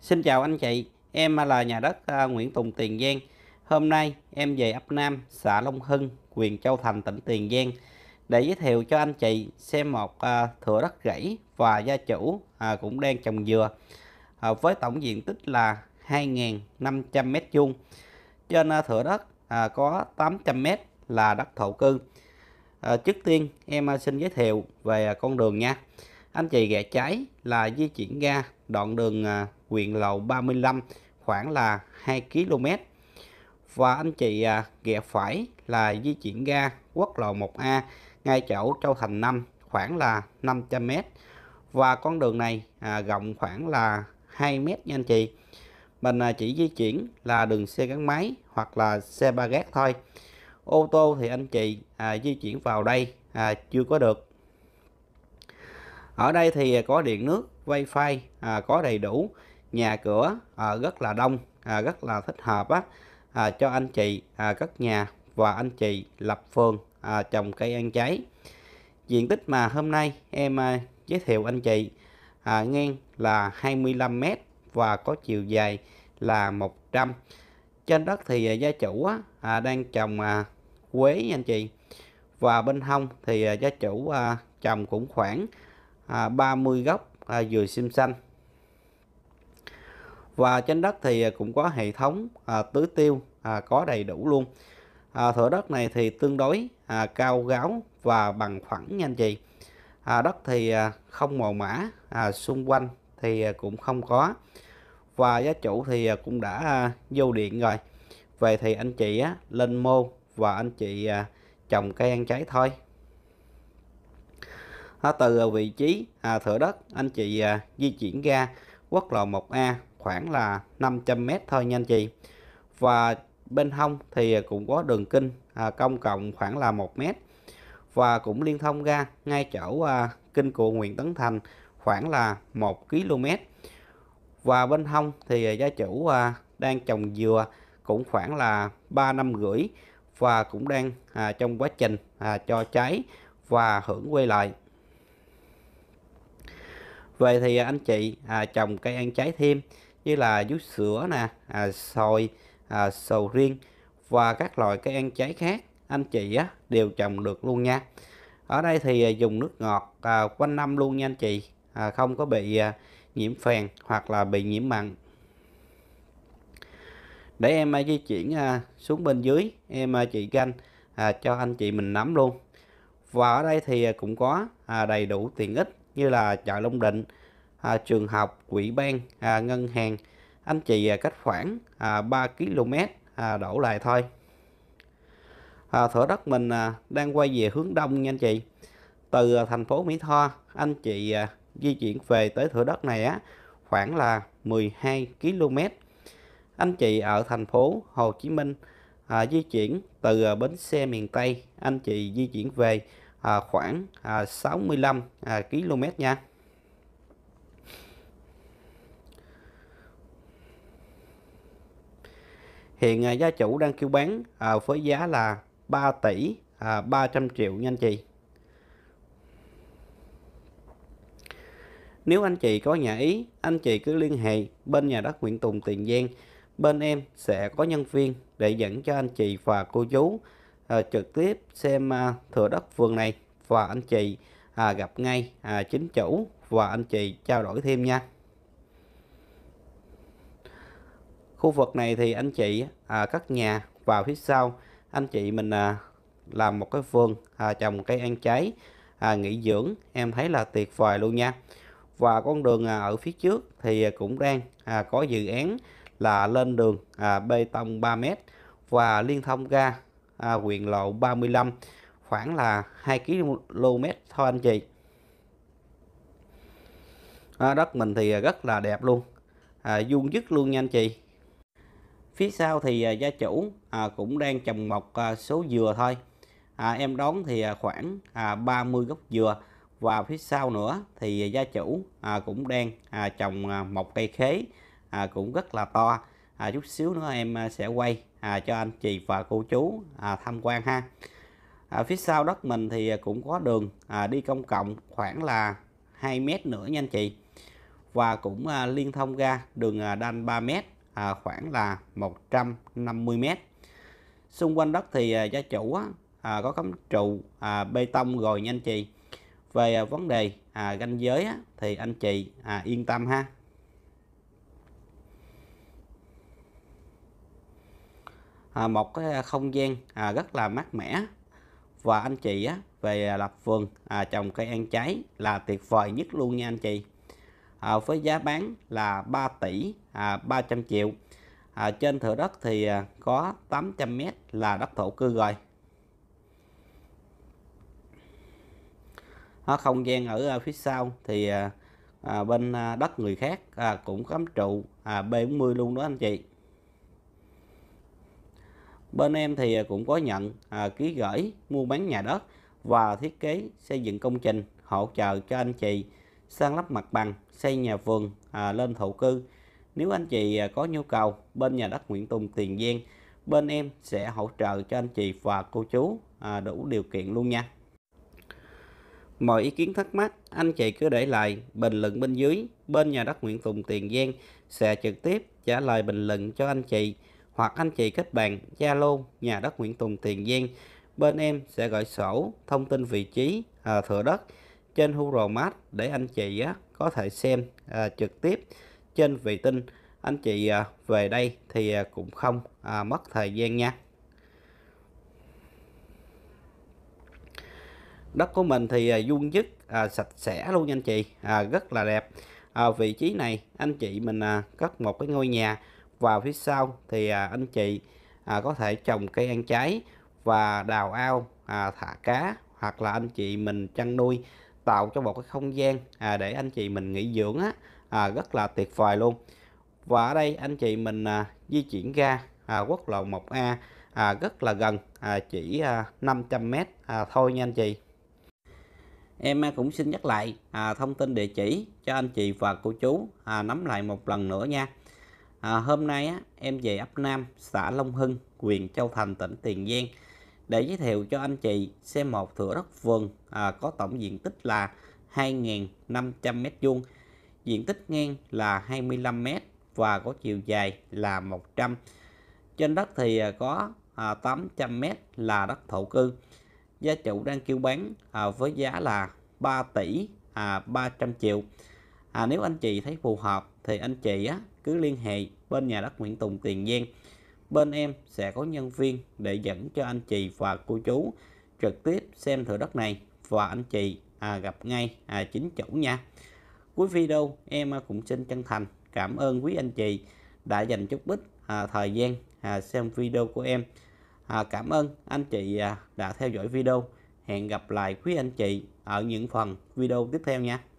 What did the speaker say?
Xin chào anh chị, em là nhà đất à, Nguyễn Tùng Tiền Giang. Hôm nay em về ấp Nam, xã Long Hưng, huyện Châu Thành, tỉnh Tiền Giang để giới thiệu cho anh chị xem một à, thửa đất gãy và gia chủ à, cũng đang trồng dừa với tổng diện tích là 2.500 m2. Trên thửa đất có 800 m là đất thổ cư. Trước tiên em xin giới thiệu về con đường nha. Anh chị ghẹ trái là di chuyển ra đoạn đường à, huyện lầu 35 khoảng là 2 km. Và anh chị à, ghẹ phải là di chuyển ra quốc lộ 1A ngay chỗ Châu Thành 5 khoảng là 500 m. Và con đường này à, rộng khoảng là 2 m nha anh chị. Mình chỉ di chuyển là đường xe gắn máy hoặc là xe ba gác thôi. Ô tô thì anh chị di chuyển vào đây chưa có được ở đây thì à, có điện nước wifi à, có đầy đủ nhà cửa à, rất là đông à, rất là thích hợp á, à, cho anh chị à, cất nhà và anh chị lập vườn à, trồng cây ăn trái diện tích mà hôm nay em à, giới thiệu anh chị à, ngang là 25m và có chiều dài là 100 trên đất thì à, gia chủ á, à, đang trồng à, quế nha anh chị và bên hông thì à, gia chủ à, trồng cũng khoảng à, 30 gốc à, dừa sim xanh và trên đất thì à, cũng có hệ thống à, tưới tiêu có đầy đủ luôn thửa đất này thì tương đối cao gáo và bằng phẳng nha anh chị đất thì không màu mã xung quanh thì cũng không có và giá chủ thì cũng đã vô điện rồi về thì anh chị lên mô và anh chị trồng cây ăn trái thôi à, từ vị trí à, thửa đất anh chị à, di chuyển ra quốc lộ 1A khoảng là 500m thôi nha anh chị và bên hông thì à, cũng có đường kinh à, công cộng khoảng là 1m và cũng liên thông ra ngay chỗ à, kinh của Nguyễn Tấn Thành khoảng là 1 km và bên hông thì à, gia chủ à, đang trồng dừa cũng khoảng là 3 năm rưỡi và cũng đang à, trong quá trình à, cho cháy và hưởng quay lại về thì à, anh chị à, trồng cây ăn trái thêm như là vú sữa nè, à, sồi, à, sầu riêng và các loại cây ăn trái khác anh chị á, đều trồng được luôn nha. Ở đây thì à, dùng nước ngọt à, quanh năm luôn nha anh chị, à, không có bị à, nhiễm phèn hoặc là bị nhiễm mặn. Để em à, di chuyển à, xuống bên dưới, em à, chị canh à, cho anh chị mình nắm luôn. Và ở đây thì à, cũng có à, đầy đủ tiện ích như là chợ Long Định, à, trường học, quỹ ban, à, ngân hàng. Anh chị à, cách khoảng à, 3 km à, đổ lại thôi. À, thửa đất mình à, đang quay về hướng đông nha anh chị. Từ à, thành phố Mỹ Tho, anh chị à, di chuyển về tới thửa đất này á khoảng là 12 km. Anh chị ở thành phố Hồ Chí Minh à, di chuyển từ à, bến xe miền Tây, anh chị di chuyển về à, khoảng à, 65 à, km nha hiện à, gia chủ đang kêu bán à, với giá là 3 tỷ à, 300 triệu nha anh chị Nếu anh chị có nhà ý, anh chị cứ liên hệ bên nhà đất Nguyễn Tùng Tiền Giang. Bên em sẽ có nhân viên để dẫn cho anh chị và cô chú à, trực tiếp xem à, thừa đất vườn này và anh chị à, gặp ngay à, chính chủ và anh chị trao đổi thêm nha khu vực này thì anh chị à, cắt nhà vào phía sau anh chị mình à, làm một cái vườn à, trồng cây ăn trái à, nghỉ dưỡng em thấy là tuyệt vời luôn nha và con đường à, ở phía trước thì cũng đang à, có dự án là lên đường à, bê tông 3m và liên thông ga à, quyền lộ 35 khoảng là 2 km thôi anh chị à, đất mình thì rất là đẹp luôn à, vuông dứt luôn nha anh chị phía sau thì à, gia chủ à, cũng đang trồng một à, số dừa thôi à, em đón thì à, khoảng à, 30 gốc dừa và phía sau nữa thì gia chủ à, cũng đang à, trồng à, một cây khế à, cũng rất là to à, chút xíu nữa em à, sẽ quay à, cho anh chị và cô chú à, tham quan ha à, phía sau đất mình thì cũng có đường à, đi công cộng khoảng là 2 mét nữa nha anh chị và cũng à, liên thông ra đường à, đanh 3 mét à, khoảng là 150 mét xung quanh đất thì à, gia chủ á, à, có cắm trụ à, bê tông rồi nha anh chị về à, vấn đề à, ranh giới á, thì anh chị à, yên tâm ha À, một cái à, không gian à, rất là mát mẻ và anh chị á, về lập vườn trồng cây ăn trái là tuyệt vời nhất luôn nha anh chị với giá bán là 3 tỷ à, 300 triệu trên thửa đất thì à, có 800 mét là đất thổ cư rồi không gian ở phía sau thì bên đất người khác cũng cắm trụ à, B40 luôn đó anh chị bên em thì à, cũng có nhận à, ký gửi mua bán nhà đất và thiết kế xây dựng công trình hỗ trợ cho anh chị san lấp mặt bằng xây nhà vườn à, lên thổ cư nếu anh chị à, có nhu cầu bên nhà đất Nguyễn Tùng Tiền Giang bên em sẽ hỗ trợ cho anh chị và cô chú à, đủ điều kiện luôn nha mọi ý kiến thắc mắc anh chị cứ để lại bình luận bên dưới bên nhà đất Nguyễn Tùng Tiền Giang sẽ trực tiếp trả lời bình luận cho anh chị hoặc anh chị kết bạn Zalo nhà đất Nguyễn Tùng Tiền Giang. Bên em sẽ gọi sổ thông tin vị trí à, thửa đất trên Huromat để anh chị á, có thể xem à, trực tiếp trên vệ tinh. Anh chị à, về đây thì à, cũng không à, mất thời gian nha. Đất của mình thì à, vuông dứt à, sạch sẽ luôn anh chị, à, rất là đẹp. À, vị trí này anh chị mình à, cất một cái ngôi nhà và phía sau thì à, anh chị à, có thể trồng cây ăn trái và đào ao à, thả cá hoặc là anh chị mình chăn nuôi tạo cho một cái không gian à, để anh chị mình nghỉ dưỡng á, à, rất là tuyệt vời luôn và ở đây anh chị mình à, di chuyển ra à, quốc lộ 1A à, rất là gần à, chỉ à, 500m à, thôi nha anh chị em à, cũng xin nhắc lại à, thông tin địa chỉ cho anh chị và cô chú à, nắm lại một lần nữa nha à, hôm nay á, em về ấp Nam xã Long Hưng huyện Châu Thành tỉnh Tiền Giang để giới thiệu cho anh chị xem một thửa đất vườn à, có tổng diện tích là 2.500m2 diện tích ngang là 25m và có chiều dài là 100 trên đất thì à, có à, 800m là đất thổ cư gia chủ đang kêu bán à, với giá là 3 tỷ à, 300 triệu à, nếu anh chị thấy phù hợp thì anh chị á, cứ liên hệ bên nhà đất Nguyễn Tùng Tiền Giang bên em sẽ có nhân viên để dẫn cho anh chị và cô chú trực tiếp xem thửa đất này và anh chị à, gặp ngay à, chính chủ nha cuối video em à, cũng xin chân thành cảm ơn quý anh chị đã dành chút ít à, thời gian à, xem video của em à, cảm ơn anh chị à, đã theo dõi video hẹn gặp lại quý anh chị ở những phần video tiếp theo nha